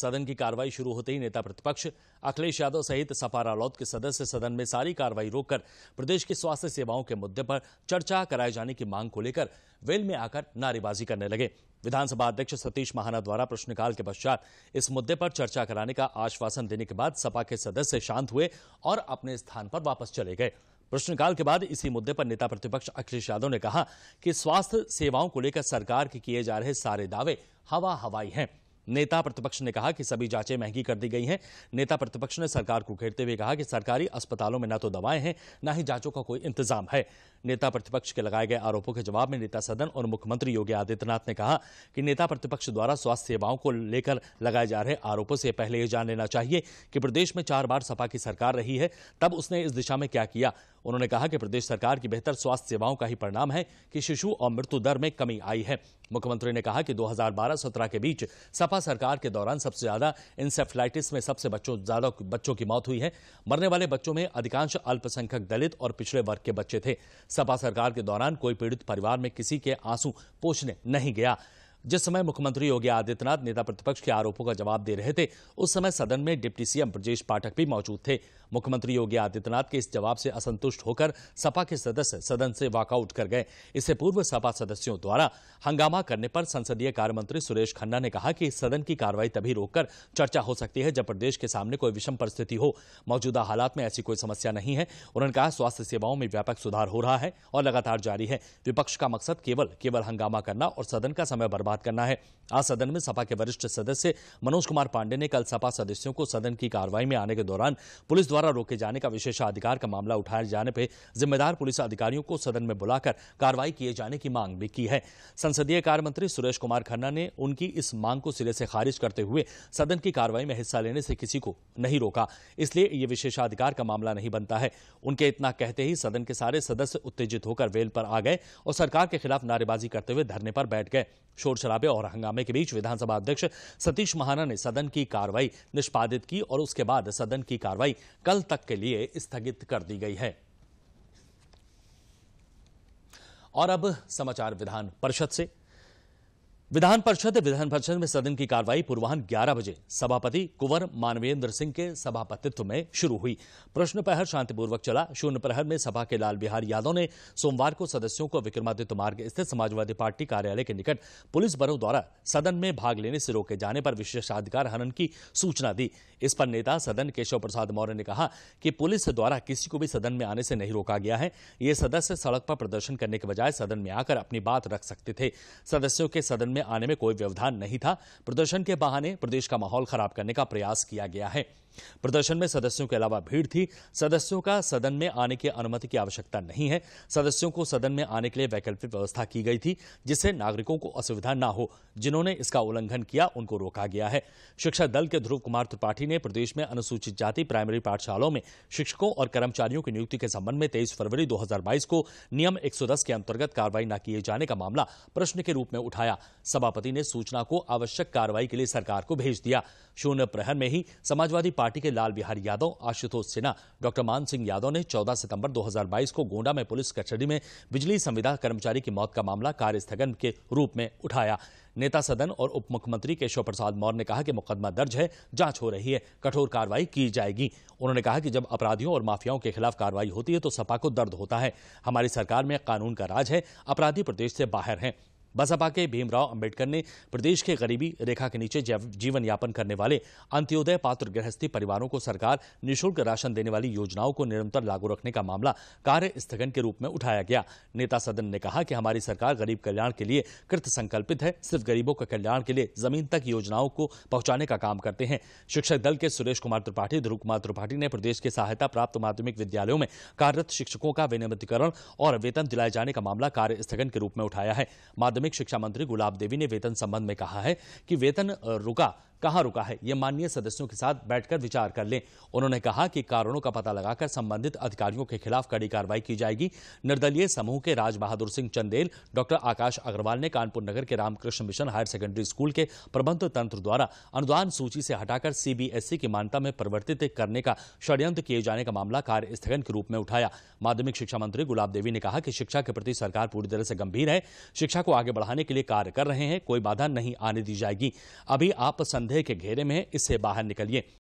सदन की कार्रवाई शुरू होते ही नेता प्रतिपक्ष अखिलेश यादव सहित सपा रालोद के सदस्य सदन में सारी कार्रवाई रोककर प्रदेश की स्वास्थ्य सेवाओं के मुद्दे पर चर्चा कराए जाने की मांग को लेकर वेल में आकर नारेबाजी करने लगे विधानसभा अध्यक्ष सतीश महाना द्वारा प्रश्नकाल के पश्चात इस मुद्दे पर चर्चा कराने का आश्वासन देने के बाद सपा के सदस्य शांत हुए और अपने स्थान पर वापस चले गए प्रश्नकाल के बाद इसी मुद्दे पर नेता प्रतिपक्ष अखिलेश यादव ने कहा कि स्वास्थ्य सेवाओं को लेकर सरकार के किए जा रहे सारे दावे हवा हवाई हैं नेता प्रतिपक्ष ने कहा कि सभी जांचें महंगी कर दी गई हैं नेता प्रतिपक्ष ने सरकार को घेरते हुए कहा कि सरकारी अस्पतालों में न तो दवाएं हैं न ही जांचों का कोई इंतजाम है नेता प्रतिपक्ष के लगाए गए आरोपों के जवाब में नेता सदन और मुख्यमंत्री योगी आदित्यनाथ ने कहा कि नेता प्रतिपक्ष द्वारा स्वास्थ्य सेवाओं को लेकर लगाए जा रहे आरोपों से पहले यह जान लेना चाहिए कि प्रदेश में चार बार सपा की सरकार रही है तब उसने इस दिशा में क्या किया उन्होंने कहा कि प्रदेश सरकार की बेहतर स्वास्थ्य सेवाओं का ही परिणाम है कि शिशु और मृत्यु दर में कमी आई है मुख्यमंत्री ने कहा कि 2012-17 के बीच सपा सरकार के दौरान सबसे ज्यादा इंसेफ्लाइटिस में सबसे बच्चों ज्यादा बच्चों की मौत हुई है मरने वाले बच्चों में अधिकांश अल्पसंख्यक दलित और पिछड़े वर्ग के बच्चे थे सपा सरकार के दौरान कोई पीड़ित परिवार में किसी के आंसू पोषने नहीं गया जिस समय मुख्यमंत्री योगी आदित्यनाथ नेता प्रतिपक्ष के आरोपों का जवाब दे रहे थे उस समय सदन में डिप्टी सीएम ब्रजेश पाठक भी मौजूद थे मुख्यमंत्री योगी आदित्यनाथ के इस जवाब से असंतुष्ट होकर सपा के सदस्य सदन से वॉकआउट कर गए इससे पूर्व सपा सदस्यों द्वारा हंगामा करने पर संसदीय कार्य मंत्री सुरेश खन्ना ने कहा कि सदन की कार्रवाई तभी रोककर चर्चा हो सकती है जब प्रदेश के सामने कोई विषम परिस्थिति हो मौजूदा हालात में ऐसी कोई समस्या नहीं है उन्होंने कहा स्वास्थ्य सेवाओं में व्यापक सुधार हो रहा है और लगातार जारी है विपक्ष का मकसद केवल केवल हंगामा करना और सदन का समय बर्बाद बात करना है आज सदन में सपा के वरिष्ठ सदस्य मनोज कुमार पांडे ने कल सपा सदस्यों को सदन की कार्रवाई में आने के दौरान पुलिस द्वारा रोके जाने का विशेषाधिकार का मामला उठाए जाने पर जिम्मेदार पुलिस अधिकारियों को सदन में बुलाकर कार्रवाई किए जाने की मांग भी की है संसदीय कार्य मंत्री सुरेश कुमार खन्ना ने उनकी इस मांग को सिरे से खारिज करते हुए सदन की कार्रवाई में हिस्सा लेने से किसी को नहीं रोका इसलिए ये विशेषाधिकार का मामला नहीं बनता है उनके इतना कहते ही सदन के सारे सदस्य उत्तेजित होकर वेल पर आ गए और सरकार के खिलाफ नारेबाजी करते हुए धरने पर बैठ गए शोर शराबे और हंगामे के बीच विधानसभा अध्यक्ष सतीश महाना ने सदन की कार्रवाई निष्पादित की और उसके बाद सदन की कार्रवाई कल तक के लिए स्थगित कर दी गई है और अब समाचार विधान परिषद से विधान परिषद विधान परिषद में सदन की कार्रवाई पूर्वाहन 11 बजे सभापति कुंवर मानवेंद्र सिंह के सभापतित्व में शुरू हुई प्रश्न प्रहर शांतिपूर्वक चला शून्य प्रहर में सभा के लाल बिहार यादव ने सोमवार को सदस्यों को विक्रमादित्य मार्ग स्थित समाजवादी पार्टी कार्यालय के निकट पुलिस बलों द्वारा सदन में भाग लेने से रोके जाने पर विशेषाधिकार हनन की सूचना दी इस पर नेता सदन केशव प्रसाद मौर्य ने कहा कि पुलिस द्वारा किसी को भी सदन में आने से नहीं रोका गया है ये सदस्य सड़क पर प्रदर्शन करने के बजाय सदन में आकर अपनी बात रख सकते थे सदस्यों के सदन में सामने आने में कोई व्यवधान नहीं था प्रदर्शन के बहाने प्रदेश का माहौल खराब करने का प्रयास किया गया है प्रदर्शन में सदस्यों के अलावा भीड़ थी सदस्यों का सदन में आने की अनुमति की आवश्यकता नहीं है सदस्यों को सदन में आने के लिए वैकल्पिक व्यवस्था की गई थी जिससे नागरिकों को असुविधा ना हो जिन्होंने इसका उल्लंघन किया उनको रोका गया है शिक्षा दल के ध्रुव कुमार त्रिपाठी ने प्रदेश में अनुसूचित जाति प्राइमरी पाठशालाओं में शिक्षकों और कर्मचारियों की नियुक्ति के संबंध में तेईस फरवरी दो को नियम एक के अंतर्गत कार्रवाई न किए जाने का मामला प्रश्न के रूप में उठाया सभापति ने सूचना को आवश्यक कार्रवाई के लिए सरकार को भेज दिया शून्य प्रहर में ही समाजवादी पार्टी के लाल बिहारी यादव आशुतोष सिन्हा डॉक्टर मान सिंह यादव ने 14 सितंबर 2022 को गोंडा में पुलिस कचहरी में बिजली संविदा कर्मचारी की मौत का मामला कार्य स्थगन के रूप में उठाया नेता सदन और उप मुख्यमंत्री केशव प्रसाद मौर्य ने कहा कि मुकदमा दर्ज है जांच हो रही है कठोर कार्रवाई की जाएगी उन्होंने कहा कि जब अपराधियों और माफियाओं के खिलाफ कार्रवाई होती है तो सपा को दर्द होता है हमारी सरकार में कानून का राज है अपराधी प्रदेश से बाहर हैं बसपा के भीमराव अंबेडकर ने प्रदेश के गरीबी रेखा के नीचे जीवन यापन करने वाले अंत्योदय पात्र गृहस्थी परिवारों को सरकार निशुल्क राशन देने वाली योजनाओं को निरंतर लागू रखने का मामला कार्य स्थगन के रूप में उठाया गया नेता सदन ने कहा कि हमारी सरकार गरीब कल्याण के लिए कृत संकल्पित है सिर्फ गरीबों के कल्याण के लिए जमीन तक योजनाओं को पहुंचाने का काम करते हैं शिक्षक दल के सुरेश कुमार त्रिपाठी ध्रुव कुमार त्रिपाठी ने प्रदेश के सहायता प्राप्त माध्यमिक विद्यालयों में कार्यरत शिक्षकों का विनियमितकरण और वेतन दिलाए जाने का मामला कार्य स्थगन के रूप में उठाया है माध्यमिक शिक्षा मंत्री गुलाब देवी ने वेतन संबंध में कहा है कि वेतन रुका कहां रुका है ये माननीय सदस्यों के साथ बैठकर विचार कर लें उन्होंने कहा कि कारणों का पता लगाकर संबंधित अधिकारियों के खिलाफ कड़ी कार्रवाई की जाएगी निर्दलीय समूह के राज बहादुर सिंह चंदेल डॉक्टर आकाश अग्रवाल ने कानपुर नगर के Ramakrishna mission higher secondary school के प्रबंध तंत्र द्वारा अनुदान सूची से हटाकर सीबीएसई की मान्यता में परिवर्तित करने का षड्यंत्र किए जाने का मामला कार्य स्थगन के रूप में उठाया माध्यमिक शिक्षा मंत्री गुलाब देवी ने कहा कि शिक्षा के प्रति सरकार पूरी तरह से गंभीर है शिक्षा को आगे बढ़ाने के लिए कार्य कर रहे हैं कोई बाधा नहीं आने दी जाएगी अभी आप संदेह पौधे के घेरे में है इससे बाहर निकलिए